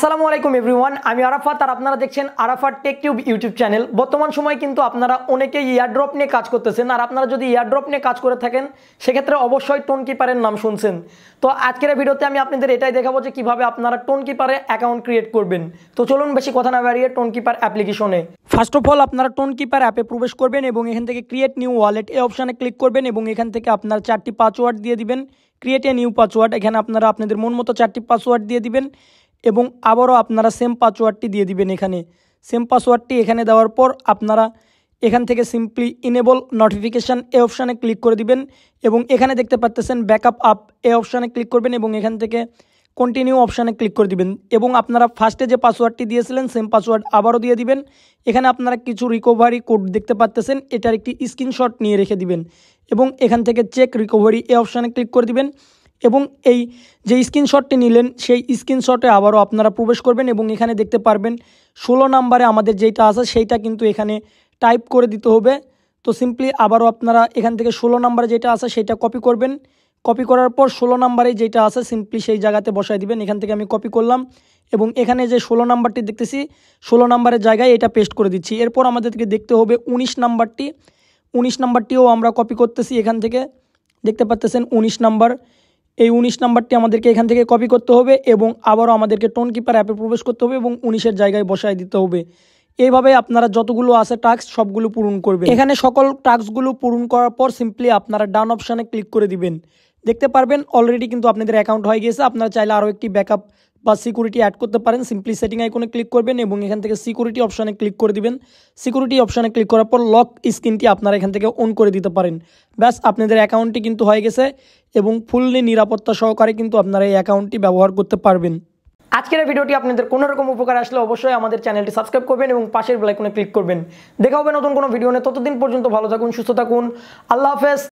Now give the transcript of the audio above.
আসসালামু আলাইকুম এভরিওয়ান আমি আরাফাত আর আপনারা দেখছেন Arafat Tech Tube YouTube channel বর্তমান সময় কিন্তু আপনারা অনেকেই ইয়ারড্রপ নিয়ে কাজ করতেছেন আর আপনারা যদি ইয়ারড্রপ নিয়ে কাজ করে থাকেন সেক্ষেত্রে অবশ্যই টোন কিপারের নাম শুনছেন তো আজকের ভিডিওতে আমি আপনাদের এটাই দেখাবো যে কীভাবে আপনারা টোন কিপারে অ্যাকাউন্ট ক্রিয়েট করবেন তো চলুন বেশি কথা না বাড়িয়ে টোন কিপার অ্যাপ্লিকেশনে ফার্স্ট অফ অল আপনারা টোন কিপার অ্যাপে প্রবেশ করবেন এবং এখান থেকে ক্রিয়েট নিউ ওয়ালেট এই অপশানে ক্লিক করবেন এবং এখান থেকে আপনার চারটি পাসওয়ার্ড দিয়ে দিবেন ক্রিয়েট এ নিউ পাসওয়ার্ড এখানে আপনারা আপনাদের মন মতো চারটি পাসওয়ার্ড দিয়ে দিবেন এবং আবারও আপনারা সেম পাসওয়ার্ডটি দিয়ে দিবেন এখানে সেম পাসওয়ার্ডটি এখানে দেওয়ার পর আপনারা এখান থেকে সিম্পলি ইনেবল নোটিফিকেশান এ অপশানে ক্লিক করে দিবেন এবং এখানে দেখতে পাচ্তেছেন ব্যাকআপ আপ এ অপশানে ক্লিক করবেন এবং এখান থেকে কন্টিনিউ অপশানে ক্লিক করে দিবেন এবং আপনারা ফার্স্টে যে পাসওয়ার্ডটি দিয়েছিলেন সেম পাসওয়ার্ড আবারও দিয়ে দিবেন এখানে আপনারা কিছু রিকভারি কোড দেখতে পাচ্তেছেন এটার একটি স্ক্রিনশট নিয়ে রেখে দিবেন এবং এখান থেকে চেক রিকভারি এ অপশানে ক্লিক করে দিবেন এবং এই যে স্ক্রিনশটটি নিলেন সেই স্ক্রিনশটে আবারও আপনারা প্রবেশ করবেন এবং এখানে দেখতে পারবেন ষোলো নাম্বারে আমাদের যেটা আছে সেইটা কিন্তু এখানে টাইপ করে দিতে হবে তো সিম্পলি আবারও আপনারা এখান থেকে ষোলো নাম্বারে যেটা আছে সেটা কপি করবেন কপি করার পর ষোলো নাম্বারে যেটা আছে সিম্পলি সেই জায়গাতে বসায় দিবেন এখান থেকে আমি কপি করলাম এবং এখানে যে ষোলো নাম্বারটি দেখতেছি ষোলো নাম্বারের জায়গায় এটা পেস্ট করে দিচ্ছি এরপর আমাদেরকে দেখতে হবে ১৯ নাম্বারটি ১৯ নাম্বারটিও আমরা কপি করতেছি এখান থেকে দেখতে পাচ্তেছেন ১৯ নাম্বার এই উনিশ নাম্বারটি আমাদেরকে এখান থেকে কপি করতে হবে এবং আবারও আমাদেরকে টোন কিপার অ্যাপে প্রবেশ করতে হবে এবং উনিশের জায়গায় বসাই দিতে হবে এইভাবে আপনারা যতগুলো আছে টাস্ক সবগুলো পূরণ করবে এখানে সকল টাস্কগুলো পূরণ করার পর সিম্পলি আপনারা ডান অপশানে ক্লিক করে দিবেন দেখতে পারবেন অলরেডি কিন্তু আপনাদের অ্যাকাউন্ট হয়ে গেছে আপনারা চাইলে আরও একটি ব্যাকআপ বা সিকিউরিটি অ্যাড করতে পারেন সিম্পলি সেটিং আইকনে ক্লিক করবেন এবং এখান থেকে সিকিউরিটি অপশানে ক্লিক করে দিবেন সিকিউরিটি অপশানে ক্লিক করার পর লক স্ক্রিনটি আপনারা এখান থেকে অন করে দিতে পারেন ব্যাস আপনাদের অ্যাকাউন্টটি কিন্তু হয়ে গেছে এবং ফুললি নিরাপত্তা সহকারে কিন্তু আপনারা এই অ্যাকাউন্টটি ব্যবহার করতে পারবেন আজকের ভিডিওটি আপনাদের কোনো রকম উপকার আসলে অবশ্যই আমাদের চ্যানেলটি সাবস্ক্রাইব করবেন এবং পাশের বেলাইকনে ক্লিক করবেন দেখা হবে নতুন কোনো ভিডিও নেই ততদিন পর্যন্ত ভালো থাকুন সুস্থ থাকুন আল্লাহ হাফেজ